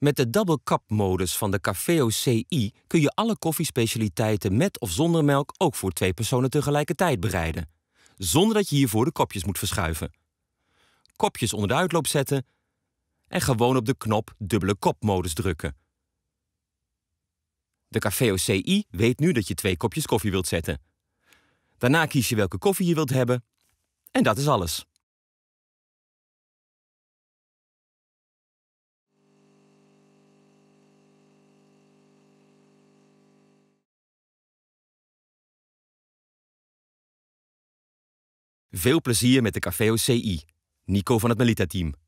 Met de double cup modus van de caféo CI kun je alle koffiespecialiteiten met of zonder melk ook voor twee personen tegelijkertijd bereiden. Zonder dat je hiervoor de kopjes moet verschuiven. Kopjes onder de uitloop zetten en gewoon op de knop dubbele kop modus drukken. De caféo CI weet nu dat je twee kopjes koffie wilt zetten. Daarna kies je welke koffie je wilt hebben en dat is alles. Veel plezier met de Café OCI. Nico van het Melita-team.